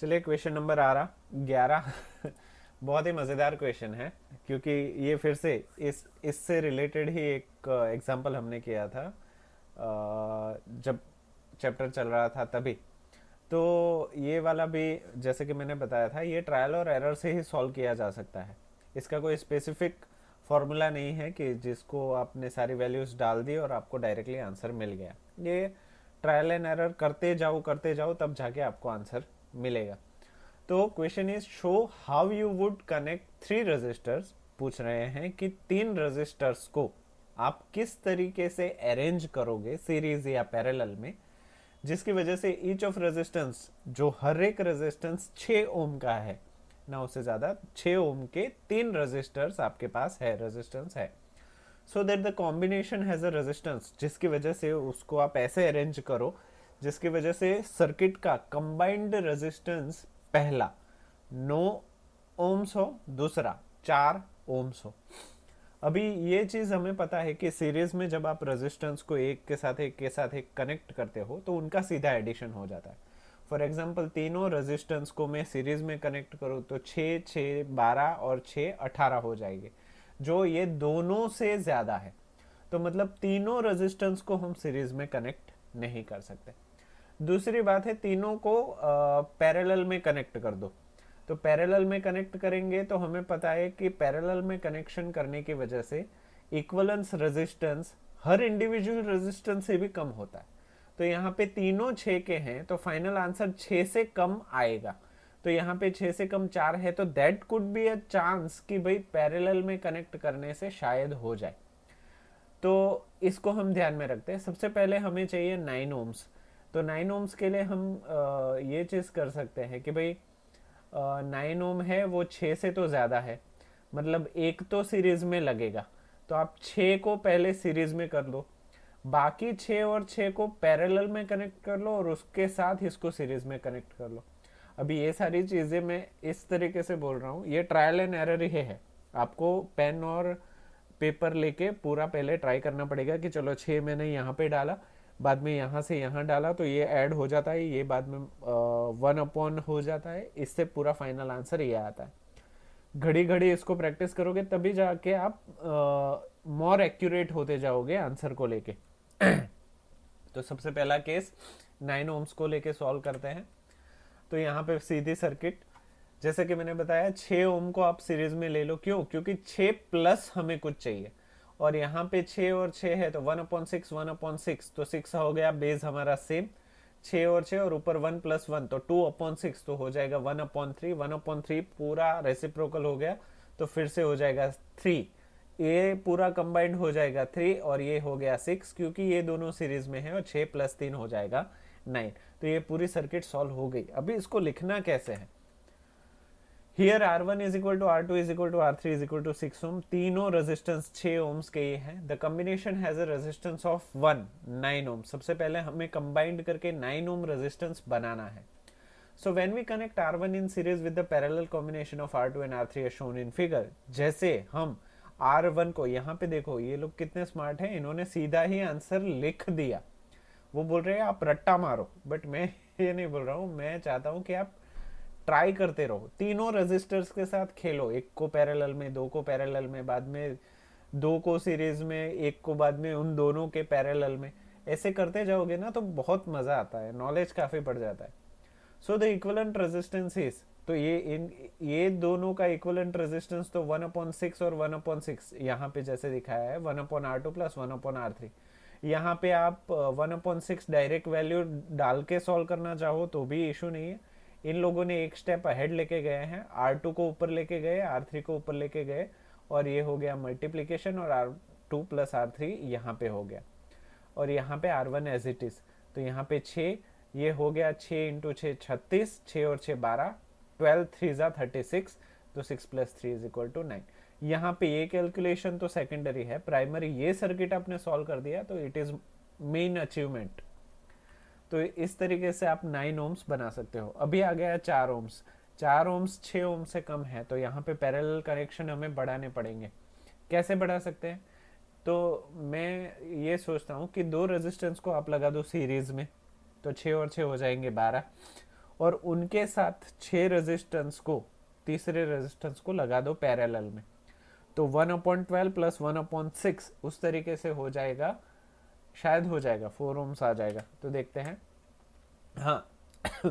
चलिए question number आ रहा ग्यारह बहुत ही मज़ेदार क्वेश्चन है क्योंकि ये फिर से इस इससे रिलेटेड ही एक एग्जांपल uh, हमने किया था uh, जब चैप्टर चल रहा था तभी तो ये वाला भी जैसे कि मैंने बताया था ये ट्रायल और एरर से ही सॉल्व किया जा सकता है इसका कोई स्पेसिफिक फॉर्मूला नहीं है कि जिसको आपने सारी वैल्यूज़ डाल दी और आपको डायरेक्टली आंसर मिल गया ये ट्रायल एंड एरर करते जाओ करते जाओ तब जाके आपको आंसर मिलेगा तो question is show how you would connect three resistors पूछ रहे हैं कि तीन रजिस्टर्स को आप किस तरीके से अरेंज करोगे सीरीज या पैरेलल में जिसकी वजह से ईच ऑफ रेजिस्टेंस जो हर एक रेजिस्टेंस 6 ओम का है ना उससे ज़्यादा 6 ओम के तीन रेजिस्टर्स आपके पास है रेजिस्टेंस है so that the combination has a resistance जिसकी वजह से उसको आप ऐसे अरेंज करो जिसकी वजह से सर्किट का कंबाइंड रेजिस्टेंस पहला नो ओम्स हो दूसरा चार ओम्स हो अभी ये चीज़ हमें पता है कि सीरीज में जब आप रेजिस्टेंस को एक के साथ एक के साथ एक कनेक्ट करते हो तो उनका सीधा एडिशन हो जाता है फॉर एग्जाम्पल तीनों रेजिस्टेंस को मैं सीरीज में कनेक्ट करूँ तो छः छः बारह और छः अठारह हो जाएंगे जो ये दोनों से ज़्यादा है तो मतलब तीनों रेजिस्टेंस को हम सीरीज में कनेक्ट नहीं कर सकते दूसरी बात है तीनों को पैरेलल में कनेक्ट कर दो तो पैरेलल में कनेक्ट करेंगे तो हमें पता है कि पैरेलल में कनेक्शन करने की वजह से इक्वलेंस रेजिस्टेंस हर इंडिविजुअल रेजिस्टेंस से भी कम होता है तो यहाँ पे तीनों छः के हैं तो फाइनल आंसर छः से कम आएगा तो यहाँ पे छः से कम चार है तो that could be a chance कि भाई पैरेलल में कनेक्ट करने से शायद हो जाए तो इसको हम ध्यान में रखते हैं सबसे पहले हमें चाहिए नाइन ओम्स तो नाइन ओम्स के लिए हम आ, ये चीज़ कर सकते हैं कि भाई नाइन ओम है वो छः से तो ज़्यादा है मतलब एक तो सीरीज़ में लगेगा तो आप छः को पहले सीरीज़ में कर लो बाकी छः और छः को पैरेलल में कनेक्ट कर लो और उसके साथ इसको सीरीज़ में कनेक्ट कर लो अभी ये सारी चीज़ें मैं इस तरीके से बोल रहा हूँ ये ट्रायल एंड एरर ही है आपको पेन और पेपर लेके पूरा पहले ट्राई करना पड़ेगा कि चलो छः मैंने यहाँ पे डाला बाद में यहाँ से यहाँ डाला तो ये ऐड हो जाता है ये बाद में वन अपॉन हो जाता है इससे पूरा फाइनल आंसर ये आता है घड़ी घड़ी इसको प्रैक्टिस करोगे तभी जाके आप मोर एक्यूरेट होते जाओगे आंसर को लेके तो सबसे पहला केस नाइन ओम्स को लेके सॉल्व करते हैं तो यहाँ पे सीधी सर्किट जैसे कि मैंने बताया छः ओम को आप सीरीज में ले लो क्यों क्योंकि छः प्लस हमें कुछ चाहिए और यहाँ पे छ और छ है तो one upon six one upon six तो सिक्स हो गया बेस हमारा सेम छ और छ और ऊपर वन प्लस वन तो टू अपॉन सिक्स तो हो जाएगा one upon three one upon three पूरा रेसिप्रोकल हो गया तो फिर से हो जाएगा थ्री ये पूरा कंबाइंड हो जाएगा थ्री और ये हो गया सिक्स क्योंकि ये दोनों सीरीज में है और छ प्लस तीन हो जाएगा नाइन तो ये पूरी सर्किट सॉल्व हो गई अभी इसको लिखना कैसे है here R one is equal to R two is equal to R three is equal to six ohm तीनों रेजिस्टेंस 6 ओम्स के ही हैं the combination has a resistance of one nine ohm सबसे पहले हमें कंबाइंड करके नाइन ओम रेजिस्टेंस बनाना है so when we connect R one in series with the parallel combination of R two and R3 as shown in figure जैसे हम are one को यहाँ पे देखो ये लोग कितने स्मार्ट हैं इन्होंने सीधा ही आंसर लिख दिया वो बोल रहे हैं आप रट्टा मारो बट मैं ये नहीं बोल रहा हूँ मैं चाहता हूँ कि आप ट्राई करते रहो तीनों रेजिस्टर्स के साथ खेलो एक को पैरेलल में दो को पैरेलल में बाद में दो को सीरीज में एक को बाद में उन दोनों के पैरेलल में ऐसे करते जाओगे ना तो बहुत मज़ा आता है नॉलेज काफ़ी बढ़ जाता है so the equivalent resistance is तो ये इन ये दोनों का इक्वलेंट रेजिस्टेंस तो वन अपॉन सिक्स और वन अपॉन सिक्स यहाँ पे जैसे दिखाया है one upon R two plus one upon R three यहाँ पे आप one upon six direct value डाल के सॉल्व करना चाहो तो भी इशू नहीं है इन लोगों ने एक स्टेप अहेड लेके गए हैं आर टू को ऊपर लेके गए आर थ्री को ऊपर लेके गए और ये हो गया मल्टीप्लीकेशन और R two plus R three यहाँ पे हो गया और यहाँ पे R one as it is तो यहाँ पे छ ये हो गया छ इंटू छ छत्तीस छ और छ बारह ट्वेल्व थ्री ज़ा थर्टी सिक्स तो six plus three is equal to nine यहाँ पे ये कैलकुलेशन तो सेकेंडरी है प्राइमरी ये सर्किट आपने सॉल्व कर दिया तो इट इज़ मेन अचीवमेंट तो इस तरीके से आप नाइन ओम्स बना सकते हो अभी आ गया चार ओम्स चार ओम्स छः ओम से कम है तो यहाँ पे पैरल कनेक्शन हमें बढ़ाने पड़ेंगे कैसे बढ़ा सकते हैं तो मैं ये सोचता हूँ कि दो रेजिस्टेंस को आप लगा दो सीरीज में तो छः और छः हो जाएंगे बारह और उनके साथ छः रेजिस्टेंस को तीसरे रेजिस्टेंस को लगा दो पैरेलल में तो one upon twelve plus one upon six उस तरीके से हो जाएगा शायद हो जाएगा फोर ओम्स आ जाएगा तो देखते हैं हाँ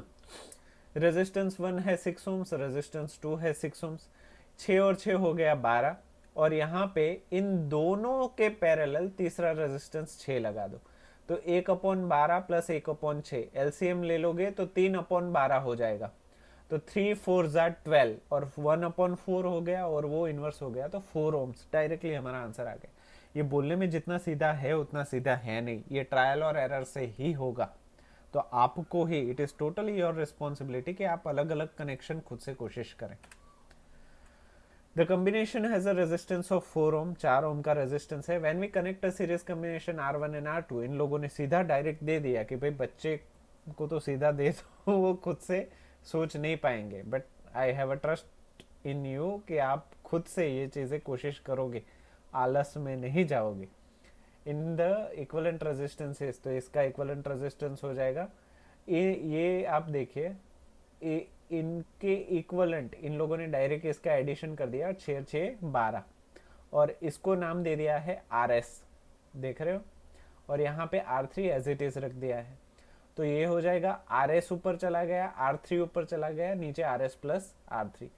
रेजिस्टेंस वन है सिक्स ओम्स रेजिस्टेंस टू है सिक्स ओम्स छ और छ हो गया बारह और यहाँ पे इन दोनों के पैरेलल तीसरा रेजिस्टेंस छ लगा दो तो एक अपॉन बारह प्लस एक अपॉन छ एल ले लोगे तो तीन अपॉन बारह हो जाएगा तो थ्री फोर ज़ा ट्वेल्व और वन अपॉन फोर हो गया और वो इन्वर्स हो गया तो फोर ओम्स डायरेक्टली हमारा आंसर आ गया ये बोलने में जितना सीधा है उतना सीधा है नहीं ये ट्रायल और एरर से ही होगा तो आपको ही it is totally your responsibility कि आप अलग अलग कनेक्शन खुद से कोशिश करें The combination has a resistance of 4 ohm, 4 ohm का resistance है When we connect a series combination R1 and R2, इन लोगों ने सीधा डायरेक्ट दे दिया कि भाई बच्चे को तो सीधा दे दो वो खुद से सोच नहीं पाएंगे but I have a trust in you कि आप खुद से ये चीज़ें कोशिश करोगे आलस में नहीं जाओगे इन द इक्वलेंट रेजिस्टेंसेस तो इसका इक्वलेंट रेजिस्टेंस हो जाएगा ये ये आप देखिए इनके इक्वलेंट इन लोगों ने डायरेक्ट इसका एडिशन कर दिया छः छः बारह और इसको नाम दे दिया है आर एस देख रहे हो और यहाँ पे R three as it is रख दिया है तो ये हो जाएगा आर एस ऊपर चला गया आर थ्री ऊपर चला गया नीचे R S plus R three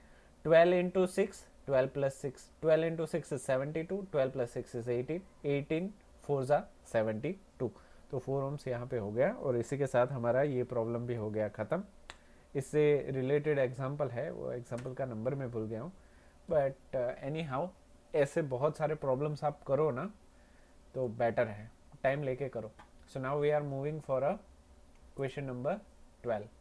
twelve into six 12 plus 6 12 into 6 is 72 12 plus 6 is 18 18 four ज़ा सेवेंटी टू तो फोर ओम्स यहाँ पे हो गया और इसी के साथ हमारा ये प्रॉब्लम भी हो गया ख़त्म इससे रिलेटेड एग्जाम्पल है वो एग्जाम्पल का नंबर मैं भूल गया हूँ बट एनी हाउ ऐसे बहुत सारे प्रॉब्लम्स आप करो ना तो बेटर है टाइम लेके करो so now we are moving for a question number twelve